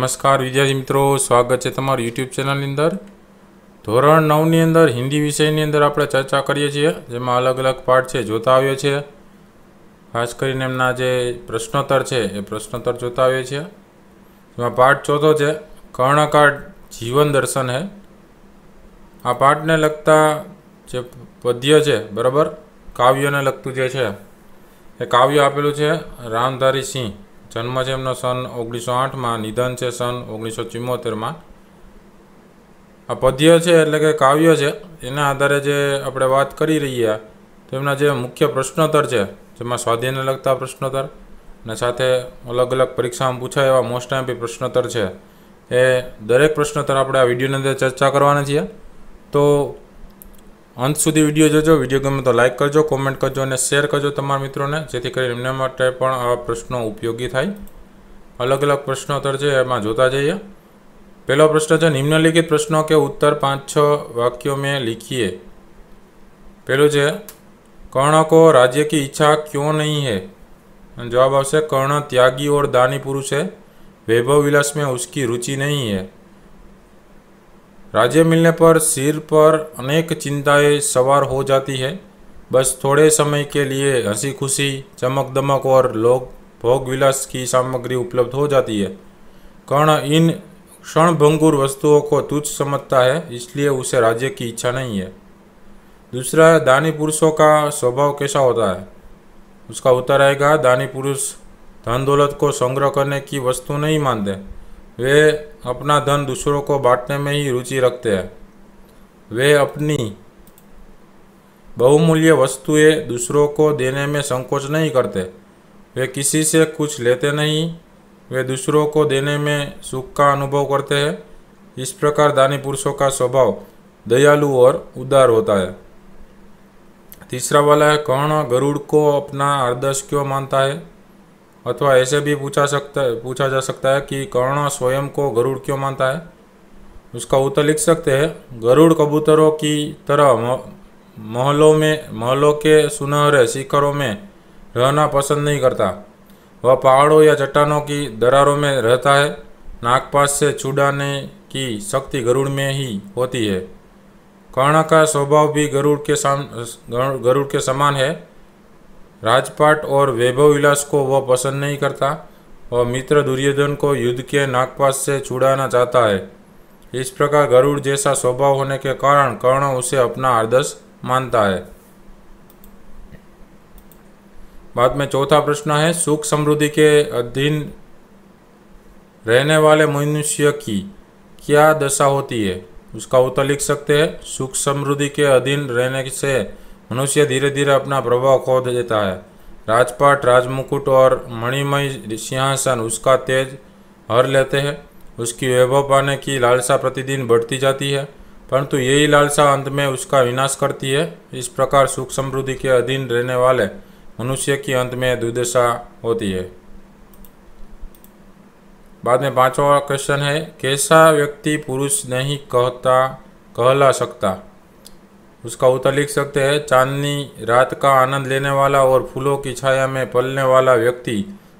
નમસ્કાર વિદ્યાર્થી મિત્રો સ્વાગત છે તમારું યુટ્યુબ ચેનલની અંદર ધોરણ નવની અંદર હિન્દી વિષયની અંદર આપણે ચર્ચા કરીએ છીએ જેમાં અલગ અલગ પાઠ છે જોતા આવ્યો છે ખાસ કરીને એમના જે પ્રશ્નોત્તર છે એ પ્રશ્નોત્તર જોતા આવ્યો છે એમાં પાઠ ચોથો છે કર્ણકાર જીવન દર્શન હે આ પાઠને લગતા જે પદ્ય છે બરાબર કાવ્યને લગતું જે છે એ કાવ્ય આપેલું છે રામધારી સિંહ જન્મ છે એમનો સન ઓગણીસો આઠમાં નિધન છે સન ઓગણીસો ચુમ્મોતેરમાં આ પદ્ય છે એટલે કે કાવ્ય છે એના આધારે જે આપણે વાત કરી રહ્યા તો એમના જે મુખ્ય પ્રશ્નોત્તર છે જેમાં સ્વાધ્યાયને લગતા પ્રશ્નોત્તર અને સાથે અલગ અલગ પરીક્ષામાં પૂછાય એવા મોસ્ટ ટાઈમ પ્રશ્નોત્તર છે એ દરેક પ્રશ્નોત્તર આપણે આ વિડીયોની અંદર ચર્ચા કરવાના છીએ તો अंत सुधी विडियो जोजो विडियो गमे तो लाइक करजो कमेंट करजो और शेर करजो तर मित्रों ने जी आ प्रश्नों उपयोगी थाय अलग अलग प्रश्नों तरह से यहाँ जोता जाइए पहला प्रश्न है निम्नलिखित प्रश्नों के उत्तर पाँच छ वाक्यों में लिखिए पेलू है कर्ण को राज्य की इच्छा क्यों नहीं है जवाब आश कर्ण त्यागी और दानी पुरुष है वैभव विलास में उसकी रुचि नहीं है राज्य मिलने पर सिर पर अनेक चिंताएं सवार हो जाती है बस थोड़े समय के लिए हंसी खुशी चमक दमक और लोग भोग विलास की सामग्री उपलब्ध हो जाती है कर्ण इन क्षणभंगुर वस्तुओं को तुच्छ समझता है इसलिए उसे राज्य की इच्छा नहीं है दूसरा है दानी पुरुषों का स्वभाव कैसा होता है उसका उत्तर आएगा दानी पुरुष धन दौलत को संग्रह करने की वस्तु नहीं मानते वे अपना धन दूसरों को बांटने में ही रुचि रखते हैं वे अपनी बहुमूल्य वस्तुएं दूसरों को देने में संकोच नहीं करते वे किसी से कुछ लेते नहीं वे दूसरों को देने में सुख का अनुभव करते हैं इस प्रकार दानी पुरुषों का स्वभाव दयालु और उदार होता है तीसरा वाला है कर्ण गरुड़ को अपना आदर्श क्यों मानता है अथवा ऐसे भी पूछा सकता है पूछा जा सकता है कि कर्ण स्वयं को गरुड़ क्यों मानता है उसका उत्तर लिख सकते हैं गरुड़ कबूतरों की तरह महलों में महलों के सुनहरे शिखरों में रहना पसंद नहीं करता वह पहाड़ों या चट्टानों की दरारों में रहता है नागपास से छुड़ाने की शक्ति गरुड़ में ही होती है कर्ण का स्वभाव भी गरुड़ के साम गरुड़ के समान है राजपाट और वैभव विलास को वह पसंद नहीं करता और मित्र दुर्योधन को युद्ध के नागपास से छुड़ाना चाहता है इस प्रकार गरुड़ जैसा स्वभाव होने के कारण कर्ण उसे अपना आदर्श मानता है बाद में चौथा प्रश्न है सुख समृद्धि के अधीन रहने वाले मनुष्य की क्या दशा होती है उसका उत्तर लिख सकते हैं सुख समृद्धि के अधीन रहने से मनुष्य धीरे धीरे अपना प्रभाव खो देता है राजपाट राजमुकुट और मणिमय सिंहासन उसका तेज हर लेते हैं उसकी वैभव पाने की लालसा प्रतिदिन बढ़ती जाती है परंतु यही लालसा अंत में उसका विनाश करती है इस प्रकार सुख समृद्धि के अधीन रहने वाले मनुष्य की अंत में दुर्दशा होती है बाद में पांचवा क्वेश्चन है कैसा व्यक्ति पुरुष नहीं कहता कहला सकता उसका उत्तर लिख सकते हैं चांदनी रात का आनंद लेने वाला और फूलों की छाया में पलने वाला व्यक्ति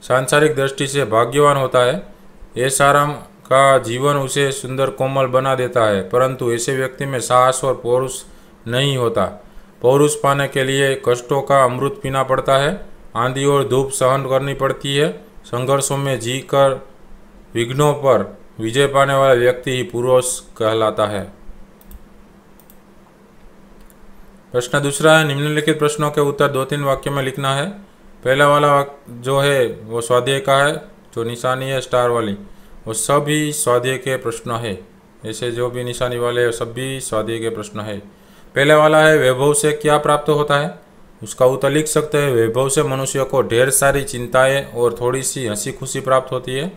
सांसारिक दृष्टि से भाग्यवान होता है ऐसाराम का जीवन उसे सुंदर कोमल बना देता है परंतु ऐसे व्यक्ति में साहस और पौरुष नहीं होता पौरुष पाने के लिए कष्टों का अमृत पीना पड़ता है आंधी और धूप सहन करनी पड़ती है संघर्षों में जी कर विघ्नों पर विजय पाने वाला व्यक्ति ही पुरुष कहलाता है प्रश्न दूसरा है निम्नलिखित प्रश्नों के उत्तर दो तीन वाक्य में लिखना है पहला वाला जो है वो स्वाध्याय का है जो निशानी है स्टार वाली वो सभी स्वाध्याय के प्रश्न है ऐसे जो भी निशानी वाले हैं सभी स्वाध्याय के प्रश्न है पहले वाला है वैभव से क्या प्राप्त होता है उसका उत्तर लिख सकते हैं वैभव से मनुष्य को ढेर सारी चिंताएं और थोड़ी सी हंसी खुशी प्राप्त होती है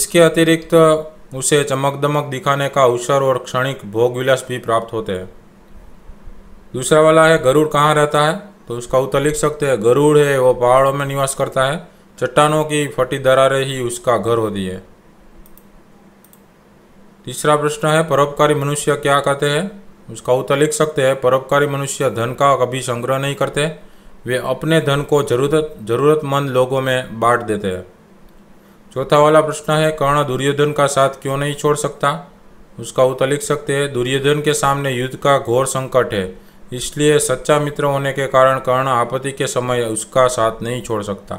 इसके अतिरिक्त उसे चमक दमक दिखाने का अवसर और क्षणिक भोग विलास भी प्राप्त होते हैं दूसरा वाला है गरुड़ कहाँ रहता है तो उसका उत्तर लिख सकते हैं गरुड़ है वो पहाड़ों में निवास करता है चट्टानों की फटी दरारें ही उसका घर होती है तीसरा प्रश्न है परोपकारी मनुष्य क्या कहते हैं उसका उत्तर लिख सकते हैं परोपकारी मनुष्य धन का कभी संग्रह नहीं करते वे अपने धन को जरूरत जरूरतमंद लोगों में बांट देते हैं चौथा वाला प्रश्न है कर्ण दुर्योधन का साथ क्यों नहीं छोड़ सकता उसका उत्तर लिख सकते हैं दुर्योधन के सामने युद्ध का घोर संकट है इसलिए सच्चा मित्र होने के कारण कर्ण आपत्ति के समय उसका साथ नहीं छोड़ सकता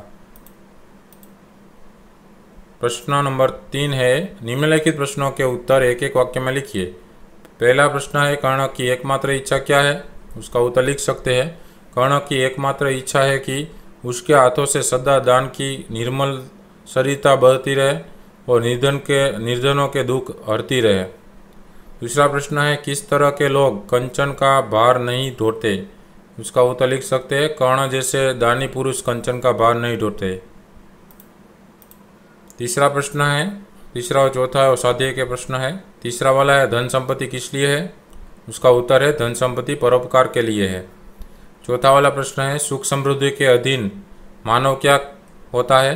प्रश्न नंबर तीन है निम्नलिखित प्रश्नों के उत्तर एक एक वाक्य में लिखिए पहला प्रश्न है कर्ण की एकमात्र इच्छा क्या है उसका उत्तर लिख सकते हैं कर्ण की एकमात्र इच्छा है कि उसके हाथों से सदा दान की निर्मल सरिता बहती रहे और निर्धन के निर्धनों के दुख हरती रहे दूसरा प्रश्न है किस तरह के लोग कंचन का भार नहीं ढोते उसका उत्तर लिख सकते हैं कर्ण जैसे दानी पुरुष कंचन का भार नहीं ढोते तीसरा प्रश्न है तीसरा और चौथा है और स्वाध्याय के प्रश्न है तीसरा वाला है धन संपत्ति किस लिए है उसका उत्तर है धन संपत्ति परोपकार के लिए है चौथा वाला प्रश्न है सुख समृद्धि के अधीन मानव क्या होता है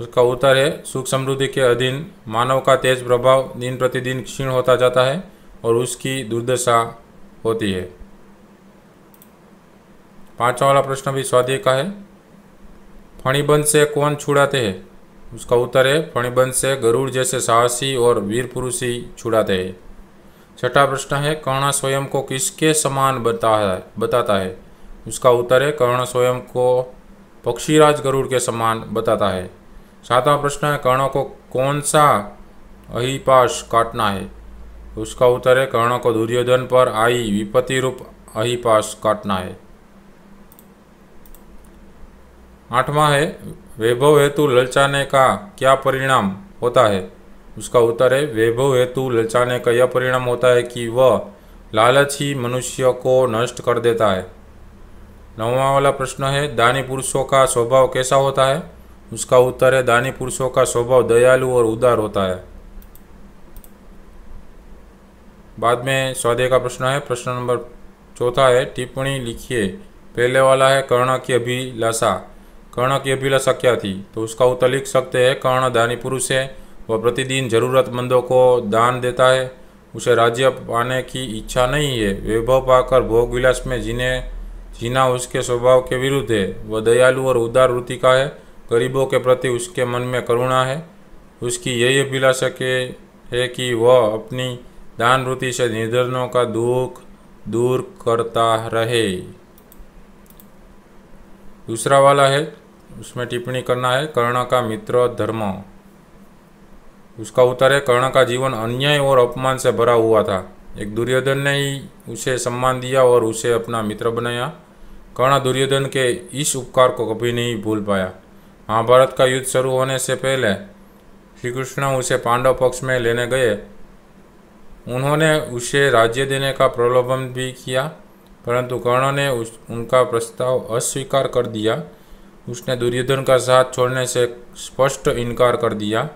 उसका उत्तर है सुख समृद्धि के अधीन मानव का तेज प्रभाव दिन प्रतिदिन क्षीण होता जाता है और उसकी दुर्दशा होती है पांचवा वाला प्रश्न भी स्वाध्याय का है फणिबंध से कौन छुड़ाते हैं उसका उत्तर है फणिबंध से गरुड़ जैसे साहसी और वीर पुरुष ही छुड़ाते हैं छठा प्रश्न है कर्ण स्वयं को किसके समान बता है बताता है उसका उत्तर है कर्ण स्वयं को पक्षीराज गरुड़ के समान बताता है सातवां प्रश्न है कर्णों को कौन सा अहिपाश काटना है उसका उत्तर है कर्णों को दुर्योधन पर आई विपत्ति रूप अहिपाश काटना है आठवां है वैभव हेतु ललचाने का क्या परिणाम होता है उसका उत्तर है वैभव हेतु ललचाने का यह परिणाम होता है कि वह लालच ही मनुष्य को नष्ट कर देता है नौवा वाला प्रश्न है दानी पुरुषों का स्वभाव कैसा होता है उसका उत्तर है दानी पुरुषों का स्वभाव दयालु और उदार होता है बाद में सौदे का प्रश्न है प्रश्न नंबर चौथा है टिप्पणी लिखिए पहले वाला है कर्ण की अभिलाषा कर्ण की अभिलाषा क्या थी तो उसका उत्तर लिख सकते हैं कर्ण दानी पुरुष है वह प्रतिदिन जरूरतमंदों को दान देता है उसे राज्य पाने की इच्छा नहीं है वैभव पाकर भोग विलास में जीने जीना उसके स्वभाव के विरुद्ध है वह दयालु और उदार वृत्ति का है गरीबों के प्रति उसके मन में करुणा है उसकी यही अभिलाषा के है कि वह अपनी दान वृत्ति से निर्धनों का दुख दूर करता रहे दूसरा वाला है उसमें टिप्पणी करना है कर्ण का मित्र धर्म उसका उत्तर है कर्ण का जीवन अन्याय और अपमान से भरा हुआ था एक दुर्योधन ने ही उसे सम्मान दिया और उसे अपना मित्र बनाया कर्ण दुर्योधन के इस उपकार को कभी नहीं भूल पाया महाभारत का युद्ध शुरू होने से पहले श्री कृष्ण उसे पांडव पक्ष में लेने गए उन्होंने उसे राज्य देने का प्रलोभन भी किया परंतु कर्ण ने उस उनका प्रस्ताव अस्वीकार कर दिया उसने दुर्योधन का साथ छोड़ने से स्पष्ट इनकार कर दिया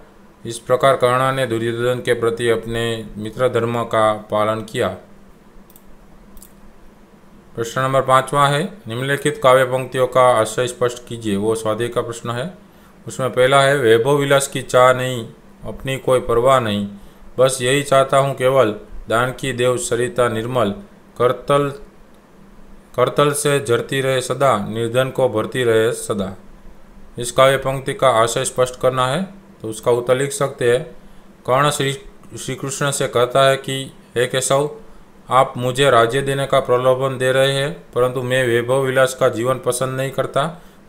इस प्रकार कर्ण ने दुर्योधन के प्रति अपने मित्र धर्म का पालन किया प्रश्न नंबर पाँचवा है निम्नलिखित काव्य पंक्तियों का आशय स्पष्ट कीजिए वो स्वाध्याय का प्रश्न है उसमें पहला है वैभव विलास की चाह नहीं अपनी कोई परवाह नहीं बस यही चाहता हूँ केवल दान की देव सरिता निर्मल करतल करतल से झरती रहे सदा निर्धन को भरती रहे सदा इस काव्य पंक्ति का आशय स्पष्ट करना है तो उसका उत्तर लिख सकते हैं कर्ण श्री श्री कृष्ण से कहता है कि हे केशव आप मुझे राज्य देने का प्रलोभन दे रहे हैं परंतु मैं वैभव विलास का जीवन पसंद नहीं करता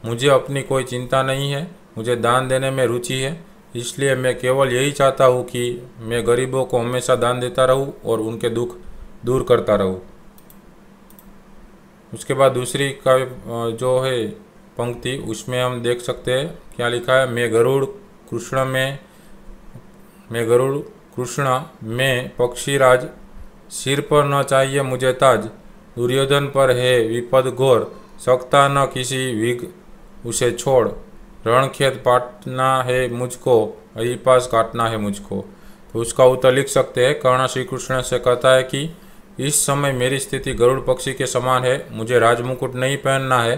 मुझे अपनी कोई चिंता नहीं है मुझे दान देने में रुचि है इसलिए मैं केवल यही चाहता हूँ कि मैं गरीबों को हमेशा दान देता रहूँ और उनके दुख दूर करता रहूँ उसके बाद दूसरी का जो है पंक्ति उसमें हम देख सकते हैं क्या लिखा है मैं गरुड़ कृष्ण में मैं गरुड़ कृष्ण में पक्षीराज सिर पर न चाहिए मुझे ताज दुर्योधन पर है विपद घोर सकता न किसी विघ उसे छोड़ रणखेत पाटना है मुझको पास काटना है मुझको तो उसका उत्तर लिख सकते हैं कर्ण श्री कृष्ण से कहता है कि इस समय मेरी स्थिति गरुड़ पक्षी के समान है मुझे राजमुकुट नहीं पहनना है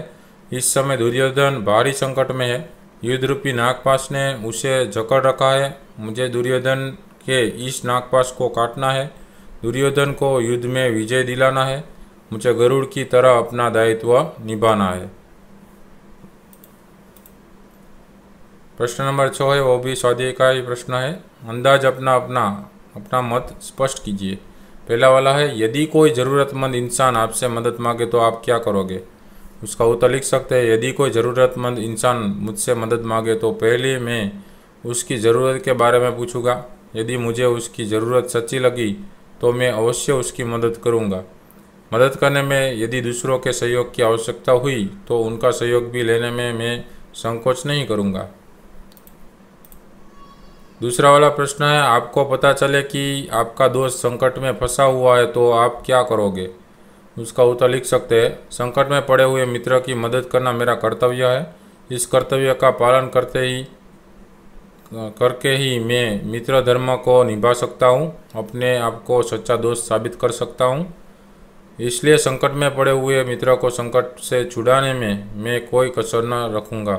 इस समय दुर्योधन भारी संकट में है युद्ध रूपी नागपाश ने उसे जकड़ रखा है मुझे दुर्योधन के इस नागपाश को काटना है दुर्योधन को युद्ध में विजय दिलाना है मुझे गरुड़ की तरह अपना दायित्व निभाना है प्रश्न नंबर छः है वो भी स्वाध्याय का ही प्रश्न है अंदाज अपना अपना अपना मत स्पष्ट कीजिए पहला वाला है यदि कोई ज़रूरतमंद इंसान आपसे मदद मांगे तो आप क्या करोगे उसका उत्तर लिख सकते हैं यदि कोई ज़रूरतमंद इंसान मुझसे मदद मांगे तो पहले मैं उसकी ज़रूरत के बारे में पूछूंगा यदि मुझे उसकी ज़रूरत सच्ची लगी तो मैं अवश्य उसकी मदद करूंगा मदद करने में यदि दूसरों के सहयोग की आवश्यकता हुई तो उनका सहयोग भी लेने में मैं संकोच नहीं करूंगा दूसरा वाला प्रश्न है आपको पता चले कि आपका दोस्त संकट में फंसा हुआ है तो आप क्या करोगे उसका उत्तर लिख सकते हैं संकट में पड़े हुए मित्र की मदद करना मेरा कर्तव्य है इस कर्तव्य का पालन करते ही करके ही मैं मित्र धर्म को निभा सकता हूँ अपने आप को सच्चा दोस्त साबित कर सकता हूँ इसलिए संकट में पड़े हुए मित्र को संकट से छुड़ाने में मैं कोई कसर न रखूँगा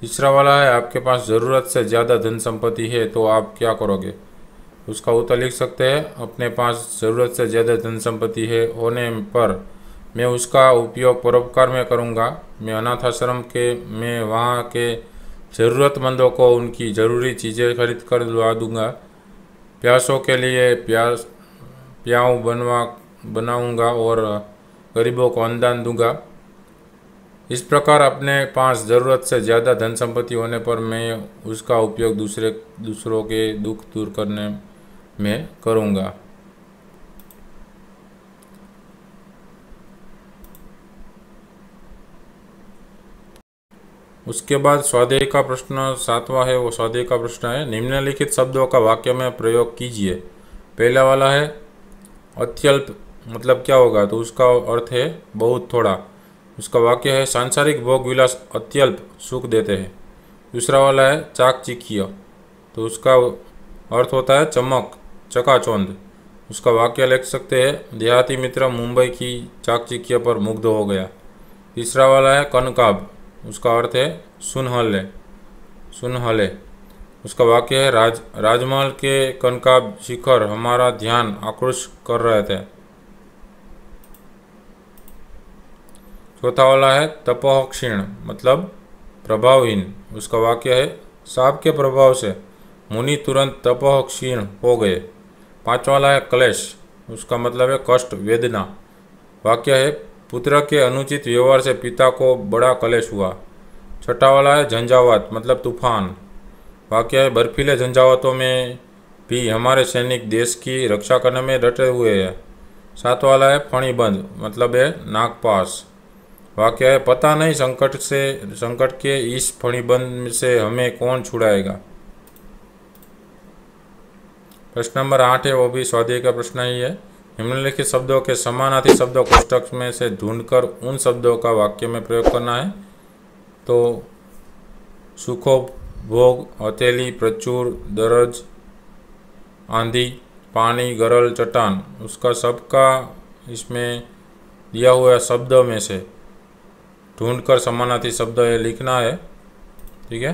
तीसरा वाला है आपके पास ज़रूरत से ज़्यादा धन संपत्ति है तो आप क्या करोगे उसका उत्तर लिख सकते हैं अपने पास ज़रूरत से ज़्यादा धन संपत्ति है होने पर मैं उसका उपयोग परोपकार में करूँगा मैं अनाथाश्रम के मैं वहाँ के ज़रूरतमंदों को उनकी ज़रूरी चीज़ें खरीद कर दुआ दूंगा प्यासों के लिए प्यास प्याऊँ बनवा बनाऊंगा और गरीबों को अनुदान दूंगा इस प्रकार अपने पास ज़रूरत से ज़्यादा धन संपत्ति होने पर मैं उसका उपयोग दूसरे दूसरों के दुख दूर करने में करूँगा उसके बाद स्वाध्याय का प्रश्न सातवां है वो स्वाध्याय का प्रश्न है निम्नलिखित शब्दों का वाक्य में प्रयोग कीजिए पहला वाला है अत्यल्प मतलब क्या होगा तो उसका अर्थ है बहुत थोड़ा उसका वाक्य है सांसारिक भोग विलास अत्यल्प सुख देते हैं दूसरा वाला है चाक तो उसका अर्थ होता है चमक चकाचौंध उसका वाक्य लिख सकते हैं देहाती मित्र मुंबई की चाकचिकिया पर मुग्ध हो गया तीसरा वाला है कनकाब उसका अर्थ है सुनहले सुनहले उसका वाक्य है राज राजमहल के कनकाब शिखर हमारा ध्यान आकर्षित कर रहे थे चौथा वाला है तपोहक्षीण मतलब प्रभावहीन उसका वाक्य है साप के प्रभाव से मुनि तुरंत क्षीण हो गए पांचवा वाला है क्लेश उसका मतलब है कष्ट वेदना वाक्य है पुत्र के अनुचित व्यवहार से पिता को बड़ा कलेश हुआ छठा वाला है झंझावात मतलब तूफान वाक्य है बर्फीले झंझावातों में भी हमारे सैनिक देश की रक्षा करने में डटे हुए हैं सात वाला है फणीबंद मतलब है नागपास वाक्य है पता नहीं संकट से संकट के इस फणीबंद से हमें कौन छुड़ाएगा प्रश्न नंबर आठ है वो भी स्वाध्याय का प्रश्न ही है निम्नलिखित शब्दों के समानार्थी शब्दों कोष्टक में से ढूंढकर उन शब्दों का वाक्य में प्रयोग करना है तो सुखो भोग हथेली प्रचुर दरज आंधी पानी गरल चट्टान उसका सबका इसमें दिया हुआ शब्दों में से ढूंढकर समानार्थी शब्द ये लिखना है ठीक है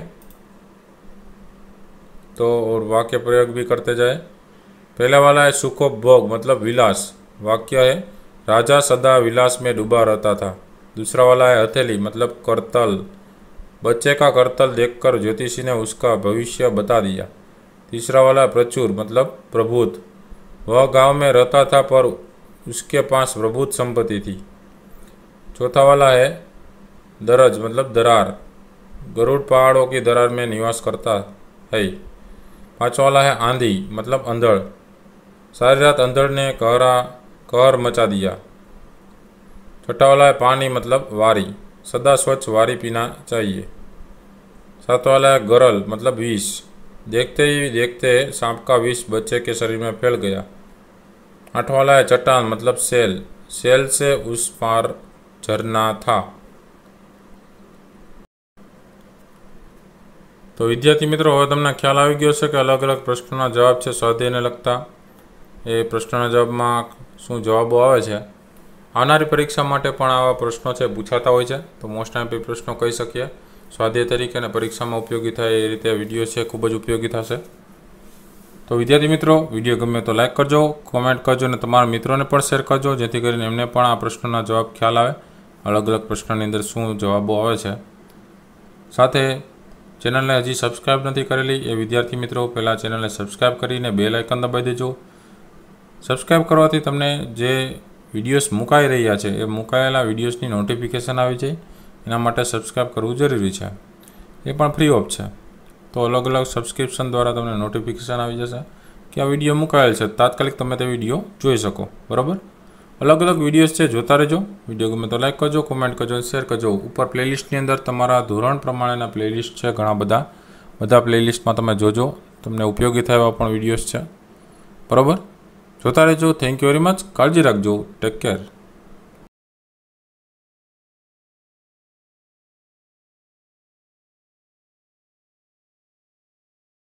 तो और वाक्य प्रयोग भी करते जाए पहला वाला है सुखो भोग मतलब विलास वाक्य है राजा सदा विलास में डूबा रहता था दूसरा वाला है हथेली मतलब करतल बच्चे का करतल देखकर ज्योतिषी ने उसका भविष्य बता दिया तीसरा वाला प्रचुर मतलब प्रभुत वह गांव में रहता था पर उसके पास प्रभुत संपत्ति थी चौथा वाला है दरज मतलब दरार गरुड़ पहाड़ों की दरार में निवास करता है पाँचवा वाला है आंधी मतलब अंधड़ सारी रात अंधड़ ने कहरा कहर मचा दिया छठा पानी मतलब वारी सदा स्वच्छ वारी पीना चाहिए सात वाला है गरल मतलब विष देखते ही देखते सांप का विष बच्चे के शरीर में फैल गया आठ वाला है चट्टान मतलब सेल सेल से उस पार झरना था तो विद्यार्थी मित्रों हम तक ख्याल आ गया कि अलग अलग प्रश्नों પ્રશ્નોના જવાબ છે સ્વાધ્યાયને એ પ્રશ્નના જવાબમાં શું જવાબો આવે છે આવનારી પરીક્ષા માટે પણ આવા પ્રશ્નો છે પૂછાતા હોય છે તો મોસ્ટ ટાઈમ પ્રશ્નો કહી શકીએ સ્વાધ્યાય તરીકે અને પરીક્ષામાં ઉપયોગી થાય એ રીતે વિડીયો છે ખૂબ જ ઉપયોગી થશે તો વિદ્યાર્થી મિત્રો વિડીયો ગમે તો લાઇક કરજો કોમેન્ટ કરજો અને તમારા મિત્રોને પણ શેર કરજો જેથી કરીને એમને પણ આ પ્રશ્નોના જવાબ ખ્યાલ આવે અલગ અલગ પ્રશ્નોની અંદર શું જવાબો આવે છે સાથે ચેનલને હજી સબસ્ક્રાઇબ નથી કરેલી એ વિદ્યાર્થી મિત્રો પહેલાં ચેનલને સબસ્ક્રાઇબ કરીને બે આઇકન દબાવી દેજો સબસ્ક્રાઇબ કરવાથી તમને જે વિડીયોસ મૂકાય રહ્યા છે એ મૂકાયેલા વિડીયોસની નોટિફિકેશન આવી જાય છે એના માટે સબસ્ક્રાઇબ કરવું જરૂરી છે એ પણ ફ્રી ઓફ છે તો અલગ અલગ સબસ્ક્રિપ્શન દ્વારા તમને નોટિફિકેશન આવી જશે કે આ વિડીયો મૂકાયેલ છે તાત્કાલિક તમે તે વિડીયો જોઈ શકો બરોબર અલગ અલગ વિડીયોસ છે જોતા રહેજો વિડીયોગમે તો લાઈક કરજો કમેન્ટ કરજો શેર કરજો ઉપર પ્લેલિસ્ટ ની અંદર તમારું ધોરણ પ્રમાણેનું પ્લેલિસ્ટ છે ઘણા બધા બધા પ્લેલિસ્ટમાં તમે જોજો તમને ઉપયોગી થાયવા પણ વિડીયોસ છે બરોબર જોતા રહેજો થેન્ક યુ વેરી મચ કાળજી રાખજો ટેક કેર